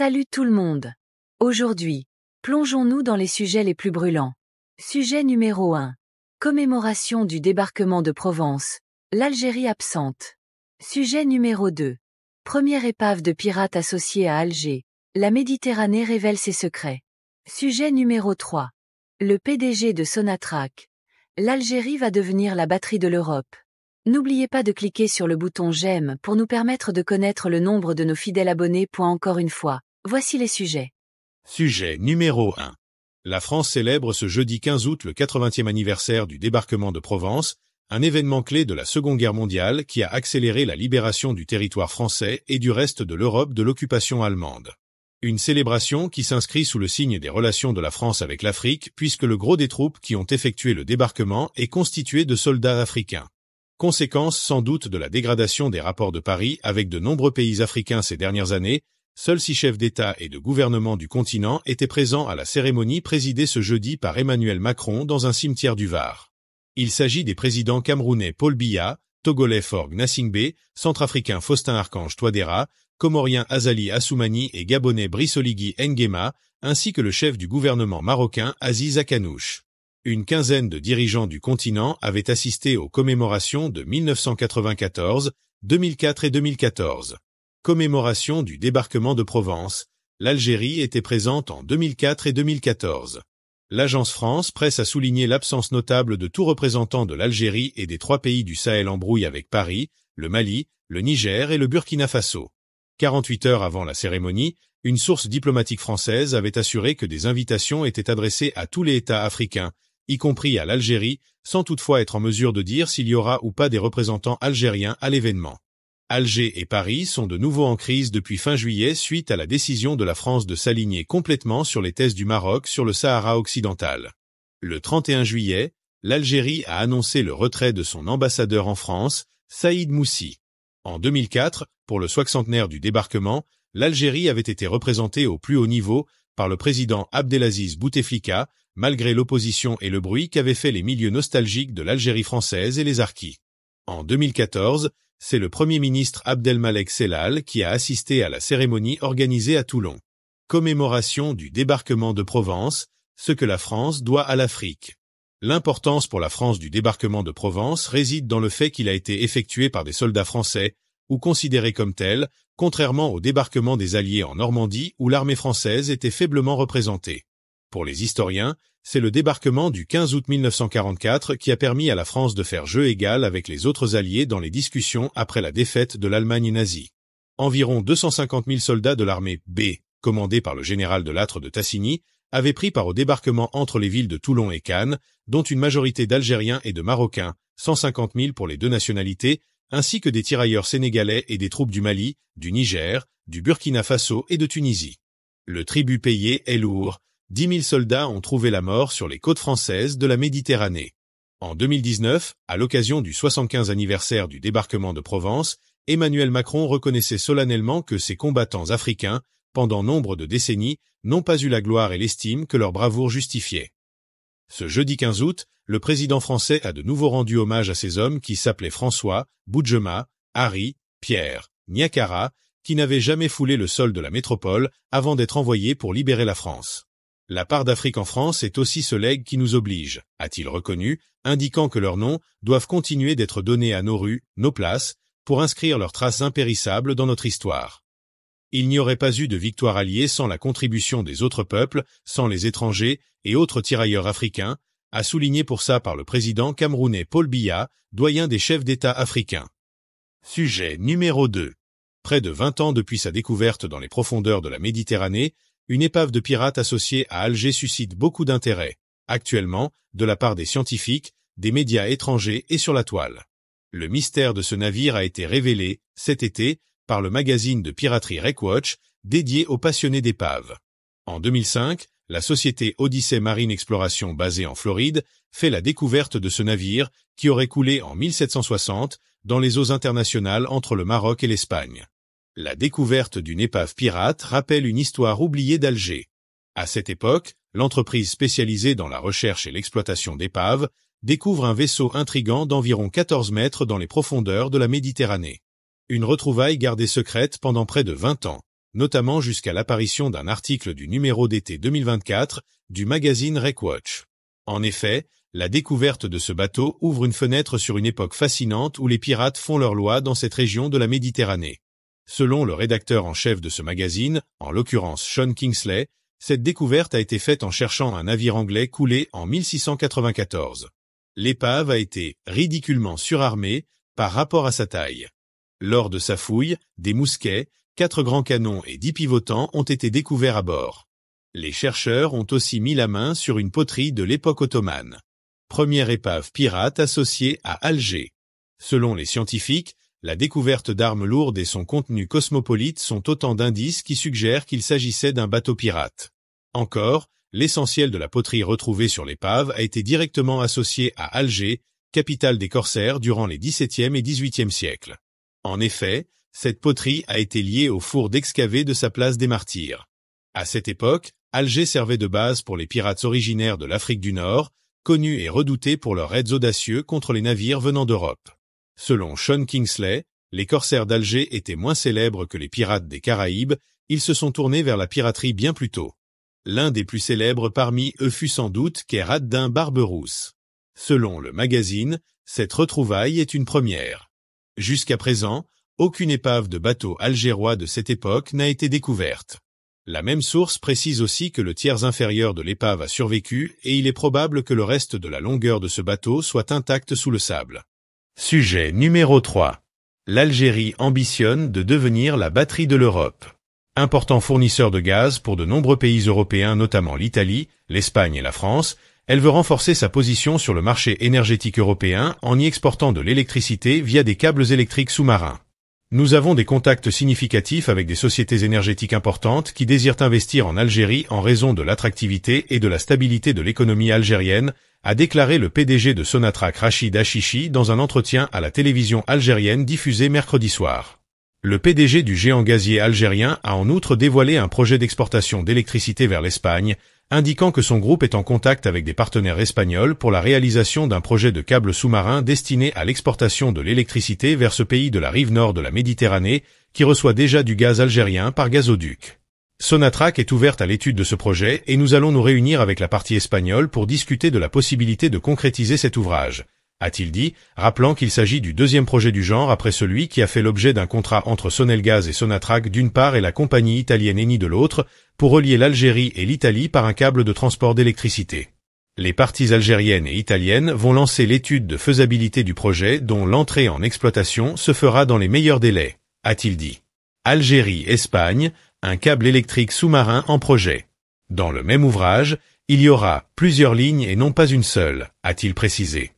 Salut tout le monde. Aujourd'hui, plongeons-nous dans les sujets les plus brûlants. Sujet numéro 1. Commémoration du débarquement de Provence. L'Algérie absente. Sujet numéro 2. Première épave de pirates associée à Alger. La Méditerranée révèle ses secrets. Sujet numéro 3. Le PDG de Sonatrach. L'Algérie va devenir la batterie de l'Europe. N'oubliez pas de cliquer sur le bouton j'aime pour nous permettre de connaître le nombre de nos fidèles abonnés. Point encore une fois. Voici les sujets. Sujet numéro 1. La France célèbre ce jeudi 15 août le 80e anniversaire du débarquement de Provence, un événement clé de la Seconde Guerre mondiale qui a accéléré la libération du territoire français et du reste de l'Europe de l'occupation allemande. Une célébration qui s'inscrit sous le signe des relations de la France avec l'Afrique puisque le gros des troupes qui ont effectué le débarquement est constitué de soldats africains. Conséquence sans doute de la dégradation des rapports de Paris avec de nombreux pays africains ces dernières années, seuls six chefs d'État et de gouvernement du continent étaient présents à la cérémonie présidée ce jeudi par Emmanuel Macron dans un cimetière du Var. Il s'agit des présidents camerounais Paul Biya, togolais Forg Nassingbe, centrafricain Faustin Archange Touadéra, comorien Azali Assoumani et gabonais Brice Oligui Nguema, ainsi que le chef du gouvernement marocain Aziz Akanouche. Une quinzaine de dirigeants du continent avaient assisté aux commémorations de 1994, 2004 et 2014 commémoration du débarquement de Provence, l'Algérie était présente en 2004 et 2014. L'agence France Presse a souligné l'absence notable de tout représentant de l'Algérie et des trois pays du Sahel en brouille avec Paris, le Mali, le Niger et le Burkina Faso. 48 heures avant la cérémonie, une source diplomatique française avait assuré que des invitations étaient adressées à tous les États africains, y compris à l'Algérie, sans toutefois être en mesure de dire s'il y aura ou pas des représentants algériens à l'événement. Alger et Paris sont de nouveau en crise depuis fin juillet suite à la décision de la France de s'aligner complètement sur les thèses du Maroc sur le Sahara occidental. Le 31 juillet, l'Algérie a annoncé le retrait de son ambassadeur en France, Saïd Moussi. En 2004, pour le soixantenaire du débarquement, l'Algérie avait été représentée au plus haut niveau par le président Abdelaziz Bouteflika, malgré l'opposition et le bruit qu'avaient fait les milieux nostalgiques de l'Algérie française et les Arquis. En 2014, c'est le Premier ministre Abdelmalek Sellal qui a assisté à la cérémonie organisée à Toulon. Commémoration du débarquement de Provence, ce que la France doit à l'Afrique. L'importance pour la France du débarquement de Provence réside dans le fait qu'il a été effectué par des soldats français, ou considéré comme tels, contrairement au débarquement des Alliés en Normandie où l'armée française était faiblement représentée. Pour les historiens, c'est le débarquement du 15 août 1944 qui a permis à la France de faire jeu égal avec les autres alliés dans les discussions après la défaite de l'Allemagne nazie. Environ 250 000 soldats de l'armée B, commandés par le général de Lattre de Tassigny, avaient pris part au débarquement entre les villes de Toulon et Cannes, dont une majorité d'Algériens et de Marocains, 150 000 pour les deux nationalités, ainsi que des tirailleurs sénégalais et des troupes du Mali, du Niger, du Burkina Faso et de Tunisie. Le tribut payé est lourd, 10 000 soldats ont trouvé la mort sur les côtes françaises de la Méditerranée. En 2019, à l'occasion du 75 anniversaire du débarquement de Provence, Emmanuel Macron reconnaissait solennellement que ces combattants africains, pendant nombre de décennies, n'ont pas eu la gloire et l'estime que leur bravoure justifiait. Ce jeudi 15 août, le président français a de nouveau rendu hommage à ces hommes qui s'appelaient François, Boudjema, Harry, Pierre, Niakara, qui n'avaient jamais foulé le sol de la métropole avant d'être envoyés pour libérer la France. La part d'Afrique en France est aussi ce legs qui nous oblige, a-t-il reconnu, indiquant que leurs noms doivent continuer d'être donnés à nos rues, nos places, pour inscrire leurs traces impérissables dans notre histoire. Il n'y aurait pas eu de victoire alliée sans la contribution des autres peuples, sans les étrangers et autres tirailleurs africains, a souligné pour ça par le président camerounais Paul Biya, doyen des chefs d'État africains. Sujet numéro 2. Près de 20 ans depuis sa découverte dans les profondeurs de la Méditerranée, une épave de pirates associée à Alger suscite beaucoup d'intérêt, actuellement, de la part des scientifiques, des médias étrangers et sur la toile. Le mystère de ce navire a été révélé, cet été, par le magazine de piraterie RecWatch, dédié aux passionnés d'épaves. En 2005, la société Odyssey Marine Exploration basée en Floride fait la découverte de ce navire qui aurait coulé en 1760 dans les eaux internationales entre le Maroc et l'Espagne. La découverte d'une épave pirate rappelle une histoire oubliée d'Alger. À cette époque, l'entreprise spécialisée dans la recherche et l'exploitation d'épaves découvre un vaisseau intrigant d'environ 14 mètres dans les profondeurs de la Méditerranée. Une retrouvaille gardée secrète pendant près de 20 ans, notamment jusqu'à l'apparition d'un article du numéro d'été 2024 du magazine Recwatch. En effet, la découverte de ce bateau ouvre une fenêtre sur une époque fascinante où les pirates font leur loi dans cette région de la Méditerranée. Selon le rédacteur en chef de ce magazine, en l'occurrence Sean Kingsley, cette découverte a été faite en cherchant un navire anglais coulé en 1694. L'épave a été ridiculement surarmée par rapport à sa taille. Lors de sa fouille, des mousquets, quatre grands canons et dix pivotants ont été découverts à bord. Les chercheurs ont aussi mis la main sur une poterie de l'époque ottomane. Première épave pirate associée à Alger. Selon les scientifiques, la découverte d'armes lourdes et son contenu cosmopolite sont autant d'indices qui suggèrent qu'il s'agissait d'un bateau pirate. Encore, l'essentiel de la poterie retrouvée sur l'épave a été directement associé à Alger, capitale des corsaires durant les XVIIe et XVIIIe siècles. En effet, cette poterie a été liée au four d'excavé de sa place des martyrs. À cette époque, Alger servait de base pour les pirates originaires de l'Afrique du Nord, connus et redoutés pour leurs raids audacieux contre les navires venant d'Europe. Selon Sean Kingsley, les corsaires d'Alger étaient moins célèbres que les pirates des Caraïbes, ils se sont tournés vers la piraterie bien plus tôt. L'un des plus célèbres parmi eux fut sans doute Ker Barberousse. Selon le magazine, cette retrouvaille est une première. Jusqu'à présent, aucune épave de bateau algérois de cette époque n'a été découverte. La même source précise aussi que le tiers inférieur de l'épave a survécu et il est probable que le reste de la longueur de ce bateau soit intact sous le sable. Sujet numéro 3. L'Algérie ambitionne de devenir la batterie de l'Europe. Important fournisseur de gaz pour de nombreux pays européens, notamment l'Italie, l'Espagne et la France, elle veut renforcer sa position sur le marché énergétique européen en y exportant de l'électricité via des câbles électriques sous-marins. Nous avons des contacts significatifs avec des sociétés énergétiques importantes qui désirent investir en Algérie en raison de l'attractivité et de la stabilité de l'économie algérienne, a déclaré le PDG de Sonatrach Rachid Achichi dans un entretien à la télévision algérienne diffusé mercredi soir. Le PDG du géant gazier algérien a en outre dévoilé un projet d'exportation d'électricité vers l'Espagne, indiquant que son groupe est en contact avec des partenaires espagnols pour la réalisation d'un projet de câble sous-marin destiné à l'exportation de l'électricité vers ce pays de la rive nord de la Méditerranée, qui reçoit déjà du gaz algérien par gazoduc. Sonatrac est ouverte à l'étude de ce projet et nous allons nous réunir avec la partie espagnole pour discuter de la possibilité de concrétiser cet ouvrage, a-t-il dit, rappelant qu'il s'agit du deuxième projet du genre après celui qui a fait l'objet d'un contrat entre Sonelgaz et Sonatrac d'une part et la compagnie italienne Eni de l'autre, pour relier l'Algérie et l'Italie par un câble de transport d'électricité. Les parties algériennes et italiennes vont lancer l'étude de faisabilité du projet dont l'entrée en exploitation se fera dans les meilleurs délais, a-t-il dit. Algérie, Espagne, un câble électrique sous-marin en projet. Dans le même ouvrage, il y aura plusieurs lignes et non pas une seule, a-t-il précisé.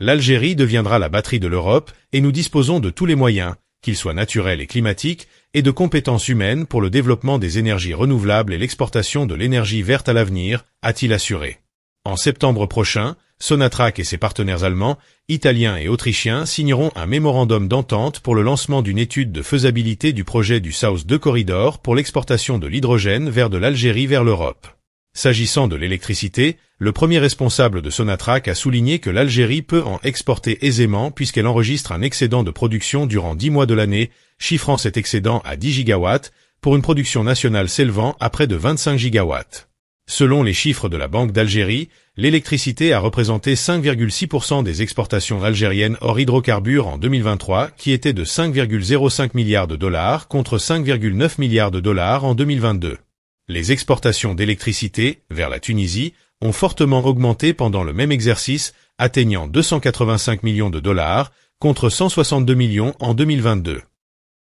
L'Algérie deviendra la batterie de l'Europe et nous disposons de tous les moyens, qu'ils soient naturels et climatiques, et de compétences humaines pour le développement des énergies renouvelables et l'exportation de l'énergie verte à l'avenir, a-t-il assuré. En septembre prochain, Sonatrach et ses partenaires allemands, italiens et autrichiens signeront un mémorandum d'entente pour le lancement d'une étude de faisabilité du projet du South 2 Corridor pour l'exportation de l'hydrogène vers de l'Algérie vers l'Europe. S'agissant de l'électricité, le premier responsable de Sonatrach a souligné que l'Algérie peut en exporter aisément puisqu'elle enregistre un excédent de production durant 10 mois de l'année, chiffrant cet excédent à 10 gigawatts, pour une production nationale s'élevant à près de 25 gigawatts. Selon les chiffres de la Banque d'Algérie, l'électricité a représenté 5,6% des exportations algériennes hors hydrocarbures en 2023, qui étaient de 5,05 milliards de dollars contre 5,9 milliards de dollars en 2022. Les exportations d'électricité vers la Tunisie ont fortement augmenté pendant le même exercice, atteignant 285 millions de dollars contre 162 millions en 2022.